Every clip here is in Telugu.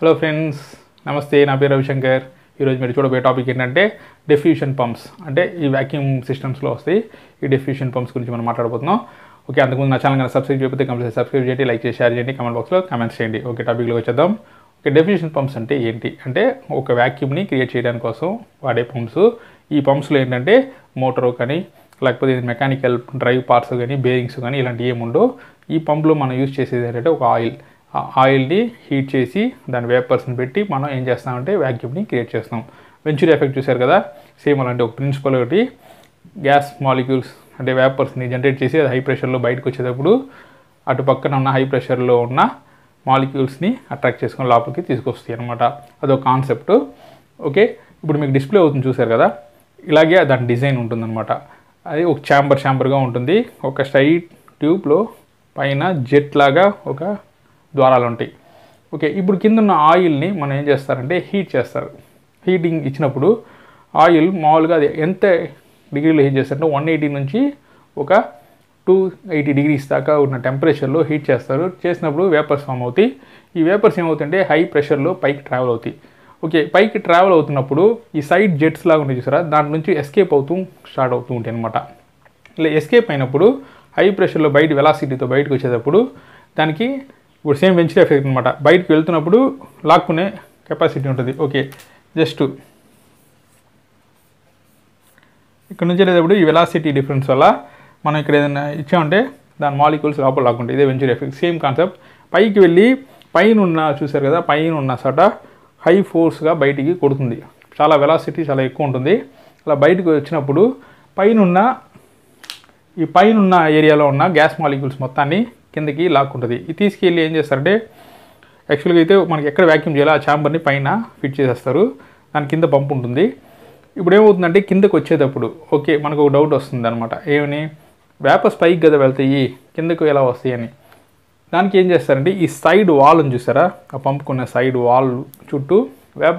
హలో ఫ్రెండ్స్ నమస్తే నా పేరు రవిశంకర్ ఈరోజు మీరు చూడబోయే టాపిక్ ఏంటంటే డెఫ్యూషన్ పంప్స్ అంటే ఈ వ్యాక్యూమ్ సిస్టమ్స్లో వస్తాయి ఈ డెఫ్యూషన్ పంప్స్ గురించి మనం మాట్లాడబోతున్నాం ఓకే అంతకుముందు నా ఛానల్ కానీ సబ్స్క్రైబ్ చేయకపోతే కంప్లీట్ సబ్స్క్రైబ్ చేయండి లైక్ చేసి షేర్ చేయండి కమెంట్ బాక్స్లో కామెంట్స్ చేయండి ఓకే టాపిక్లో వచ్చేద్దాం ఓకే డెఫ్యూషన్ పంప్స్ అంటే ఏంటి అంటే ఒక వ్యాక్యూమ్ని క్రియేట్ చేయడానికి కోసం వాడే పంప్స్ ఈ పంప్స్లో ఏంటంటే మోటారు కానీ లేకపోతే మెకానికల్ డ్రైవ్ పార్ట్స్ కానీ బేరింగ్స్ కానీ ఇలాంటివి ఏముండో ఈ పంప్లో మనం యూజ్ చేసేది ఏంటంటే ఒక ఆయిల్ ఆయిల్ని హీట్ చేసి దాని వేపర్స్ని పెట్టి మనం ఏం చేస్తామంటే వ్యాక్యూమ్ని క్రియేట్ చేస్తాం వెంచురీ ఎఫెక్ట్ చూశారు కదా సేమ్ అలాంటి ఒక ప్రిన్సిపల్ ఒకటి గ్యాస్ మాలిక్యూల్స్ అంటే వేపర్స్ని జనరేట్ చేసి అది హై ప్రెషర్లో బయటకు వచ్చేటప్పుడు అటు పక్కన ఉన్న హై ప్రెషర్లో ఉన్న మాలిక్యూల్స్ని అట్రాక్ట్ చేసుకొని లోపలికి తీసుకొస్తాయి అనమాట అదొక కాన్సెప్ట్ ఓకే ఇప్పుడు మీకు డిస్ప్లే అవుతుంది చూసారు కదా ఇలాగే దాని డిజైన్ ఉంటుందన్నమాట అది ఒక ఛాంబర్ ఛాంబర్గా ఉంటుంది ఒక స్ట్రైట్ ట్యూబ్లో పైన జెట్ లాగా ఒక ద్వారాలు ఉంటాయి ఓకే ఇప్పుడు కింద ఉన్న ఆయిల్ని మనం ఏం చేస్తారంటే హీట్ చేస్తారు హీటింగ్ ఇచ్చినప్పుడు ఆయిల్ మామూలుగా అది ఎంత డిగ్రీలో హీట్ చేస్తారంటే వన్ ఎయిటీ నుంచి ఒక టూ ఎయిటీ డిగ్రీస్ దాకా ఉన్న టెంపరేచర్లో హీట్ చేస్తారు చేసినప్పుడు వేపర్స్ ఫామ్ అవుతాయి ఈ వేపర్స్ ఏమవుతుంటే హై ప్రెషర్లో పైకి ట్రావెల్ అవుతాయి ఓకే పైకి ట్రావెల్ అవుతున్నప్పుడు ఈ సైడ్ జెట్స్ లాగా ఉన్నాయి చూసారా దాని నుంచి ఎస్కేప్ అవుతూ స్టార్ట్ అవుతూ ఉంటాయి అనమాట ఇలా ఎస్కేప్ అయినప్పుడు హై ప్రెషర్లో బయట వెలాసిటీతో బయటకు వచ్చేటప్పుడు దానికి ఇప్పుడు సేమ్ వెంచర్ ఎఫెక్ట్ అనమాట బయటకు వెళ్తున్నప్పుడు లాక్కునే కెపాసిటీ ఉంటుంది ఓకే జస్ట్ ఇక్కడ నుంచి వెళ్ళేటప్పుడు ఈ వెలాసిటీ డిఫరెన్స్ వల్ల మనం ఇక్కడ ఏదైనా ఇచ్చామంటే దాని మాలిక్యూల్స్ లోపల లాక్కుంటాయి ఇదే వెంచర్ ఎఫెక్ట్ సేమ్ కాన్సెప్ట్ పైకి వెళ్ళి పైన ఉన్న చూసారు కదా పైన ఉన్న సట హై ఫోర్స్గా బయటికి కొడుతుంది చాలా వెలాసిటీ చాలా ఎక్కువ ఉంటుంది అలా బయటకు వచ్చినప్పుడు పైన ఈ పైన ఏరియాలో ఉన్న గ్యాస్ మాలిక్యూల్స్ మొత్తాన్ని కిందకి లాక్కుంటుంది ఇది తీసుకెళ్ళి ఏం చేస్తారంటే యాక్చువల్గా అయితే మనకి ఎక్కడ వ్యాక్యూమ్ చేయాలి ఆ ఛాంబర్ని పైన ఫిట్ చేసేస్తారు దాని కింద పంపు ఉంటుంది ఇప్పుడు ఏమవుతుందంటే కిందకు వచ్చేటప్పుడు ఓకే మనకు ఒక డౌట్ వస్తుంది అనమాట ఏమని వేప స్పైక్ కదా వెళ్తాయి కిందకు ఎలా వస్తాయి అని దానికి ఏం చేస్తారంటే ఈ సైడ్ వాల్ అని చూసారా ఆ పంపుకున్న సైడ్ వాల్ చుట్టూ వేప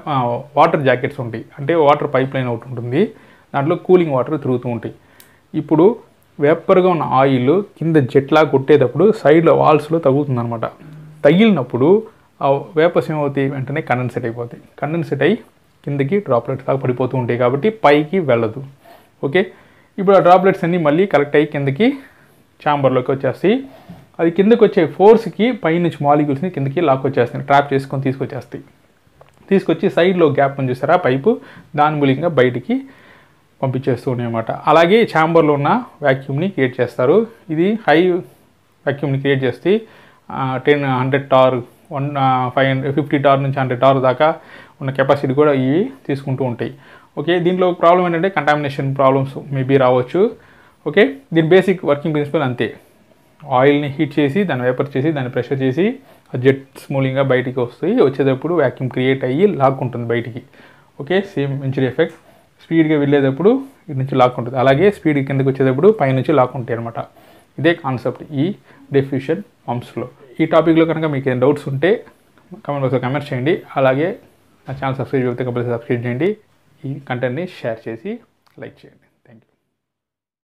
వాటర్ జాకెట్స్ ఉంటాయి అంటే వాటర్ పైప్ లైన్ ఒకటి ఉంటుంది దాంట్లో కూలింగ్ వాటర్ తిరుగుతూ ఉంటాయి ఇప్పుడు వేపర్గా ఉన్న ఆయిల్ కింద జెట్లా కొట్టేటప్పుడు సైడ్లో వాల్స్లో తగులుతుంది అనమాట తగిలినప్పుడు ఆ వేపర్స్ ఏమవుతాయి వెంటనే కండెన్సెట్ అయిపోతాయి కండెన్సెట్ అయ్యి కిందకి డ్రాప్లెట్స్ లాగా పడిపోతూ ఉంటాయి కాబట్టి పైకి వెళ్ళదు ఓకే ఇప్పుడు ఆ డ్రాప్లెట్స్ అన్నీ మళ్ళీ కరెక్ట్ అయ్యి కిందకి ఛాంబర్లోకి వచ్చేస్తాయి అది కిందకి వచ్చే ఫోర్స్కి పైనుంచి మాలిక్యూల్స్ని కిందకి లాక్ వచ్చేస్తాయి ట్రాప్ చేసుకొని తీసుకొచ్చేస్తాయి తీసుకొచ్చి సైడ్లో గ్యాప్ ఉంది చూసారా పైపు దాని మూలంగా బయటికి పంపించేస్తూ ఉన్నాయన్నమాట అలాగే ఛాంబర్లో ఉన్న వ్యాక్యూమ్ని క్రియేట్ చేస్తారు ఇది హై వ్యాక్యూమ్ని క్రియేట్ చేస్తే ten hundred torr one five hundred fifty torr నుంచి హండ్రెడ్ టార్ దాకా ఉన్న కెపాసిటీ కూడా ఇవి తీసుకుంటూ ఉంటాయి ఓకే దీంట్లో ప్రాబ్లం ఏంటంటే కంటామినేషన్ ప్రాబ్లమ్స్ మేబీ రావచ్చు ఓకే దీని బేసిక్ వర్కింగ్ ప్రిన్సిపల్ అంతే ఆయిల్ని హీట్ చేసి దాన్ని వేపర్ చేసి దాన్ని ప్రెషర్ చేసి జెట్ స్మూలింగ్గా బయటికి వస్తాయి వచ్చేటప్పుడు వ్యాక్యూమ్ క్రియేట్ అయ్యి లాక్ ఉంటుంది బయటికి ఓకే సేమ్ ఇంచురీ ఎఫెక్ట్ స్పీడ్గా వెళ్ళేటప్పుడు ఇటు నుంచి లాక్ ఉంటుంది అలాగే స్పీడ్ కిందకి వచ్చేటప్పుడు పైనుంచి లాక్ ఉంటాయి అనమాట ఇదే కాన్సెప్ట్ ఈ డెఫిషన్ పంప్స్లో ఈ టాపిక్లో కనుక మీకు ఏదైనా డౌట్స్ ఉంటే కమెంట్ బాక్స్లో కమెంట్ చేయండి అలాగే నా ఛానల్ సబ్స్క్రైబ్ చేస్తే కంపల్సరీ సబ్స్క్రైబ్ చేయండి ఈ కంటెంట్ని షేర్ చేసి లైక్ చేయండి